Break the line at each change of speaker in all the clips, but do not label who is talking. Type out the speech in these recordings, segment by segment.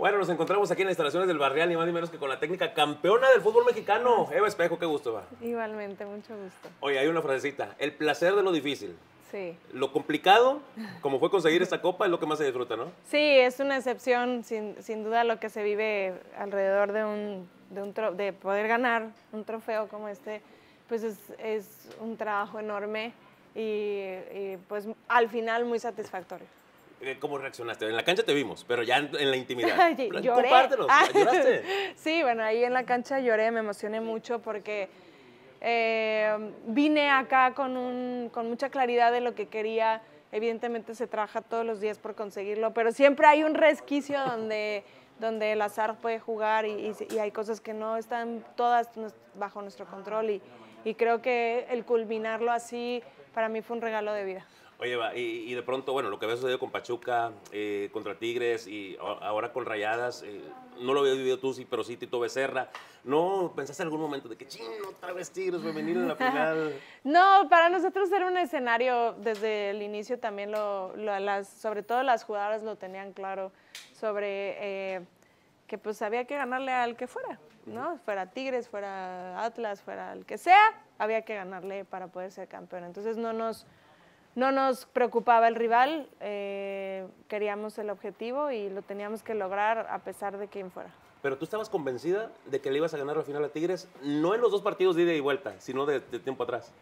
Bueno, nos encontramos aquí en las instalaciones del Barrial, ni más ni menos que con la técnica campeona del fútbol mexicano, Eva Espejo, qué gusto va.
Igualmente, mucho gusto.
Oye, hay una frasecita, el placer de lo difícil. Sí. Lo complicado, como fue conseguir esta copa, es lo que más se disfruta, ¿no?
Sí, es una excepción, sin, sin duda, lo que se vive alrededor de un, de, un de poder ganar un trofeo como este, pues es, un trabajo enorme y, y pues al final muy satisfactorio.
Eh, ¿Cómo reaccionaste? En la cancha te vimos, pero ya en, la intimidad. Lloré. ¿lloraste?
Sí, bueno, ahí en la cancha lloré, me emocioné mucho porque eh, vine acá con, un, con mucha claridad de lo que quería. Evidentemente se trabaja todos los días por conseguirlo, pero siempre hay un resquicio donde, donde el azar puede jugar y, y hay cosas que no están todas bajo nuestro control y, y creo que el culminarlo así para mí fue un regalo de vida.
Oye, va, y, de pronto, bueno, lo que había sucedido con Pachuca, eh, contra Tigres y ahora con Rayadas, eh, no lo había vivido tú, sí, pero sí Tito Becerra. ¿No pensaste en algún momento de que, ching, otra vez Tigres venir en la final?
no, para nosotros era un escenario, desde el inicio también, lo, las, sobre todo las jugadoras lo tenían claro, sobre eh, que pues había que ganarle al que fuera, ¿no? Fuera Tigres, fuera Atlas, fuera el que sea, había que ganarle para poder ser campeón. Entonces no nos no nos preocupaba el rival, eh, queríamos el objetivo y lo teníamos que lograr a pesar de quién fuera.
Pero tú estabas convencida de que le ibas a ganar la final a Tigres, no en los dos partidos de ida y vuelta, sino de, tiempo atrás.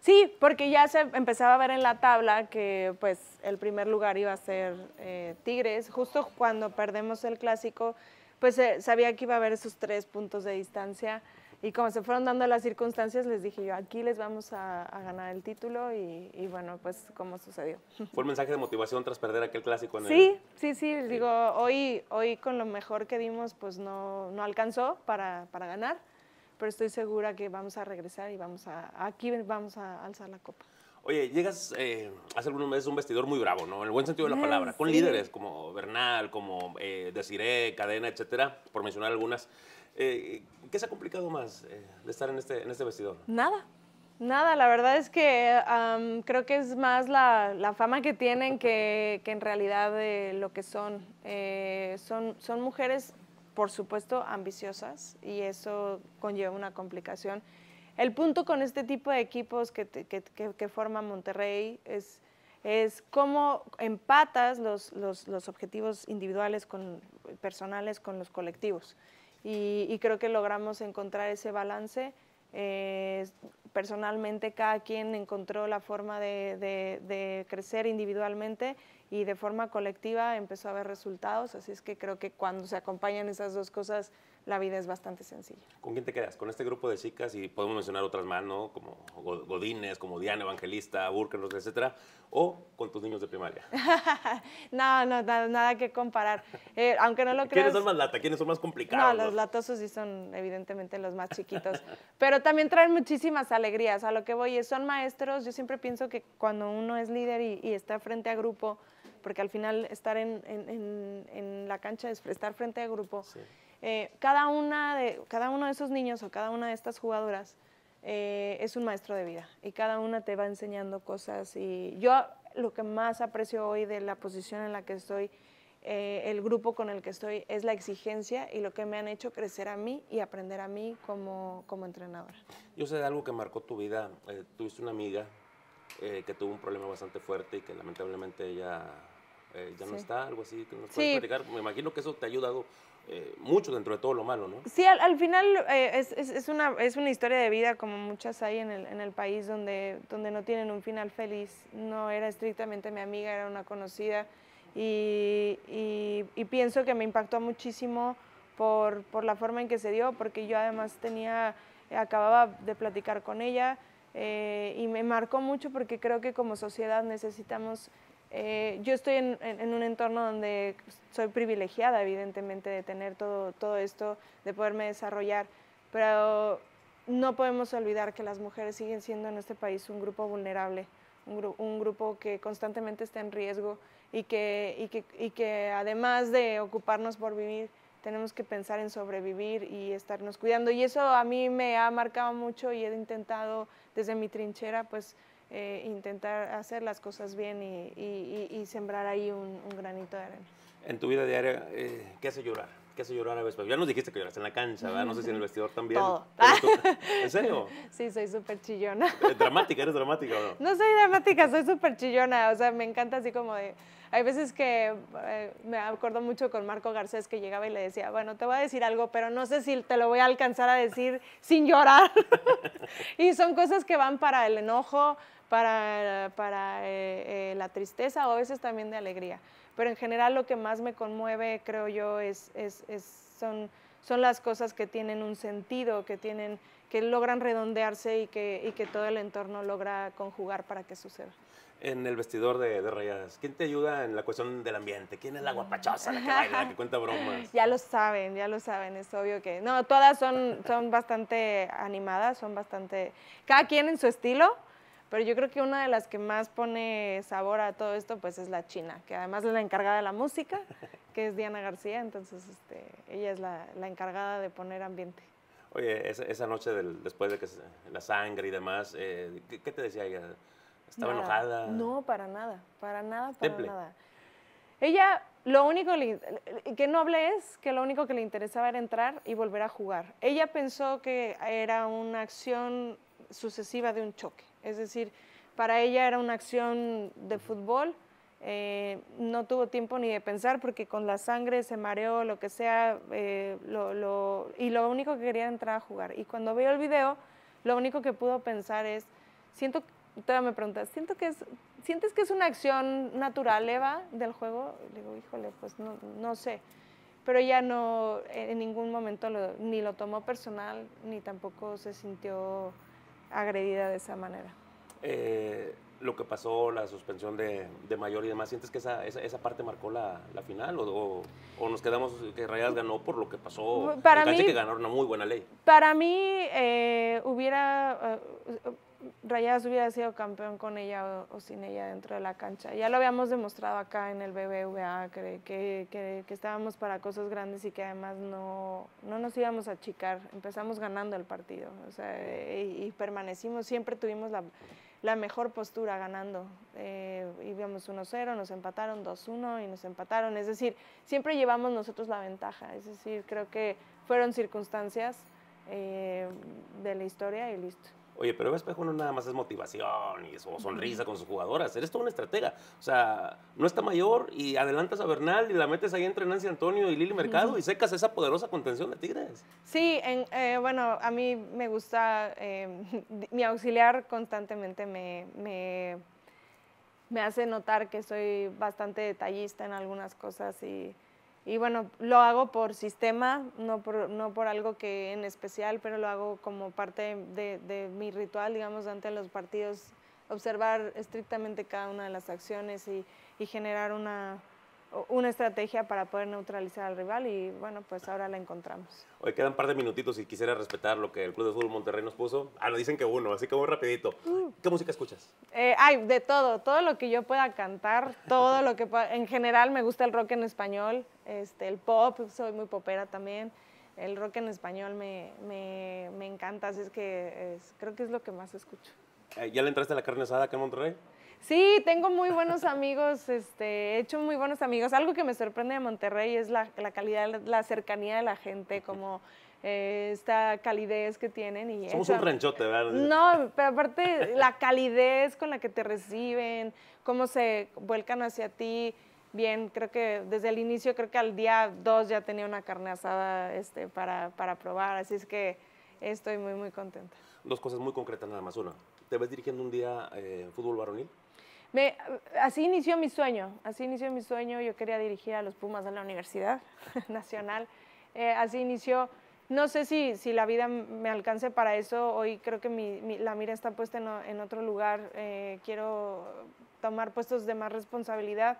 Sí, porque ya se empezaba a ver en la tabla que pues el primer lugar iba a ser eh, Tigres. Justo cuando perdemos el clásico, pues sabía que iba a haber esos tres puntos de distancia y como se fueron dando las circunstancias, les dije yo, aquí les vamos a, ganar el título y, bueno, pues como sucedió. ¿Fue un
mensaje de motivación tras perder aquel clásico? En sí, el...
sí, sí, sí, digo, hoy, hoy con lo mejor que dimos, pues no, alcanzó para, para ganar, pero estoy segura que vamos a regresar y vamos a, aquí vamos a alzar la copa.
Oye, llegas eh, hace algunos meses un vestidor muy bravo, ¿no? En el buen sentido de la ah, palabra, con líderes como Bernal, como eh, Desiree, Cadena, etcétera, por mencionar algunas. Eh, ¿Qué se ha complicado más eh, de estar en este, en este vestidor?
Nada. Nada, la verdad es que creo que es más la, fama que tienen que, en realidad lo que son. son. Son mujeres, por supuesto, ambiciosas y eso conlleva una complicación el punto con este tipo de equipos que, que, que, forma Monterrey es, es cómo empatas los, los, los, objetivos individuales, con, personales, con los colectivos. Y, creo que logramos encontrar ese balance. Eh, personalmente cada quien encontró la forma de, de, crecer individualmente y de forma colectiva empezó a ver resultados, así es que creo que cuando se acompañan esas dos cosas la vida es bastante sencilla.
¿Con quién te quedas? ¿Con este grupo de chicas? Y podemos mencionar otras más, ¿no? Como godines como Diana Evangelista, Burkenos, etcétera. ¿O con tus niños de primaria?
no, no, nada, que comparar. Eh, aunque no lo creas... ¿Quiénes son más
lata? ¿Quiénes son más complicados? No, los
latosos sí son evidentemente los más chiquitos. Pero también traen muchísimas alegrías. A lo que voy es, son maestros. Yo siempre pienso que cuando uno es líder y, está frente a grupo porque al final estar en, la cancha es estar frente a grupo. Sí. Eh, cada, una de, cada uno de esos niños o cada una de estas jugadoras eh, es un maestro de vida y cada una te va enseñando cosas. Y yo lo que más aprecio hoy de la posición en la que estoy, eh, el grupo con el que estoy, es la exigencia y lo que me han hecho crecer a mí y aprender a mí como, como entrenadora.
Yo sé de algo que marcó tu vida. tuviste una amiga que tuvo un problema bastante fuerte y que lamentablemente ella ya no está, algo así. Que nos platicar? Me imagino que eso te ha ayudado eh, mucho dentro de todo lo malo, ¿no?
Sí, al, final eh, es, una, es una historia de vida como muchas hay en el, en el país donde, donde no tienen un final feliz. No era estrictamente mi amiga, era una conocida y, pienso que me impactó muchísimo por, por, la forma en que se dio, porque yo además tenía, acababa de platicar con ella eh, y me marcó mucho porque creo que como sociedad necesitamos eh, yo estoy en, un entorno donde soy privilegiada, evidentemente, de tener todo, todo esto, de poderme desarrollar, pero no podemos olvidar que las mujeres siguen siendo en este país un grupo vulnerable, un, un grupo que constantemente está en riesgo y que, y que, y que además de ocuparnos por vivir, tenemos que pensar en sobrevivir y estarnos cuidando. Y eso a mí me ha marcado mucho y he intentado desde mi trinchera, pues, eh, intentar hacer las cosas bien y, sembrar ahí un, granito de arena.
En tu vida diaria, eh, ¿qué hace llorar? ¿Qué hace llorar a veces? Ya nos dijiste que lloraste en la cancha, ¿verdad? No sé si en el vestidor también. Todo. ¿En serio?
Sí, soy súper chillona.
Eh, ¿Dramática? ¿Eres dramática o
no? No soy dramática, soy súper chillona. O sea, me encanta así como de... Hay veces que me acuerdo mucho con Marco Garcés que llegaba y le decía, bueno, te voy a decir algo, pero no sé si te lo voy a alcanzar a decir sin llorar. y son cosas que van para el enojo, para, para eh, eh, la tristeza o a veces también de alegría. Pero en general lo que más me conmueve, creo yo, es, es, son, son las cosas que tienen un sentido, que, tienen, que logran redondearse y que, y que todo el entorno logra conjugar para que suceda.
En el vestidor de, de ¿quién te ayuda en la cuestión del ambiente? ¿Quién es la guapachosa, la que baila, que cuenta bromas?
Ya lo saben, ya lo saben, es obvio que... No, todas son, son bastante animadas, son bastante... Cada quien en su estilo, pero yo creo que una de las que más pone sabor a todo esto, pues es la China, que además es la encargada de la música, que es Diana García, entonces este, ella es la, encargada de poner ambiente.
Oye, esa, noche después de que la sangre y demás, eh, ¿qué, te decía ella?
¿Estaba enojada? No, para nada, para nada, para nada. Ella lo único que no hablé es que lo único que le interesaba era entrar y volver a jugar. Ella pensó que era una acción sucesiva de un choque. Es decir, para ella era una acción de fútbol, eh, no tuvo tiempo ni de pensar porque con la sangre se mareó, lo que sea, eh, y lo único que quería era entrar a jugar. Y cuando veo el video, lo único que pudo pensar es, siento, todavía me preguntas, siento que es, ¿sientes que es una acción natural, Eva, del juego? Le digo, híjole, pues no, sé. Pero ya no, en ningún momento ni lo tomó personal, ni tampoco se sintió agredida de esa manera.
Eh, lo que pasó, la suspensión de, mayor y demás, ¿sientes que esa, parte marcó la, final? O, nos quedamos que Real ganó por lo que pasó? Para mí, que ganaron una muy buena ley.
Para mí eh, hubiera... Eh, Rayas hubiera sido campeón con ella o, sin ella dentro de la cancha. Ya lo habíamos demostrado acá en el BBVA, que, que, estábamos para cosas grandes y que además no, nos íbamos a achicar. Empezamos ganando el partido o sea, y, permanecimos, siempre tuvimos la, mejor postura ganando. Eh, íbamos 1-0, nos empataron 2-1 y nos empataron. Es decir, siempre llevamos nosotros la ventaja. Es decir, creo que fueron circunstancias eh, de la historia y listo.
Oye, pero Eva Espejo no nada más es motivación y eso, sonrisa con sus jugadoras. Eres toda una estratega. O sea, no está mayor y adelantas a Bernal y la metes ahí entre Nancy Antonio y Lili Mercado y secas esa poderosa contención de Tigres.
Sí, eh, bueno, a mí me gusta, em, mi auxiliar constantemente me, me hace notar que soy bastante detallista en algunas cosas y y bueno, lo hago por sistema, no por, no por algo que en especial, pero lo hago como parte de, mi ritual, digamos, ante los partidos, observar estrictamente cada una de las acciones y, y generar una, una estrategia para poder neutralizar al rival y bueno, pues ahora la encontramos.
Hoy quedan un par de minutitos y quisiera respetar lo que el Club de Fútbol Monterrey nos puso. Ah, lo dicen que uno, así que muy rapidito. Uh. ¿Qué música escuchas?
Eh, ay, de todo, todo lo que yo pueda cantar, todo lo que pueda. En general me gusta el rock en español, este, el pop, soy muy popera también. El rock en español me, me, me encanta, así es que creo que es lo que más escucho.
Eh, ¿Ya le entraste a la carne asada acá en Monterrey?
Sí, tengo muy buenos amigos, este, he hecho muy buenos amigos. Algo que me sorprende de Monterrey es la, la calidad, la cercanía de la gente, como eh, esta calidez que tienen. Y Somos un ranchote, ¿verdad? No, pero aparte la calidez con la que te reciben, cómo se vuelcan hacia ti. Bien, creo que desde el inicio, creo que al día 2 ya tenía una carne asada este, para, para probar, así es que estoy muy, muy contenta.
Dos cosas muy concretas nada más. Una, ¿Te ves dirigiendo un día eh, fútbol varonil?
Me, así inició mi sueño, así inició mi sueño. Yo quería dirigir a los Pumas de la Universidad Nacional. Eh, así inició. No sé si, si la vida me alcance para eso. Hoy creo que mi, la mira está puesta en, otro lugar. Eh, quiero tomar puestos de más responsabilidad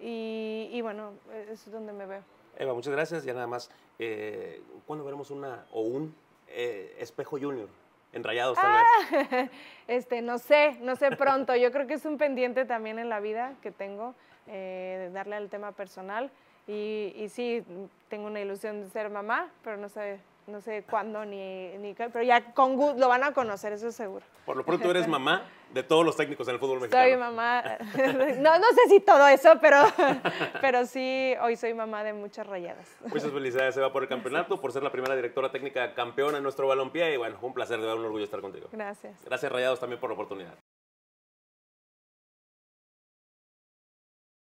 y, y bueno, es donde me veo.
Eva, muchas gracias. Ya nada más, eh, ¿cuándo veremos una o un Espejo Junior?
enrayados tal vez. Ah, este, no sé, no sé pronto. Yo creo que es un pendiente también en la vida que tengo, eh, darle al tema personal. Y, y sí, tengo una ilusión de ser mamá, pero no sé no sé cuándo ni, ni pero ya con lo van a conocer, eso es seguro.
Por lo pronto eres mamá de todos los técnicos en el fútbol mexicano. Soy
mamá, no, no sé si todo eso, pero, pero sí, hoy soy mamá de muchas rayadas. Muchas
felicidades, Eva, por el campeonato, por ser la primera directora técnica campeona en nuestro balompié y bueno, un placer, de un
orgullo estar contigo. Gracias. Gracias, Rayados, también por la oportunidad.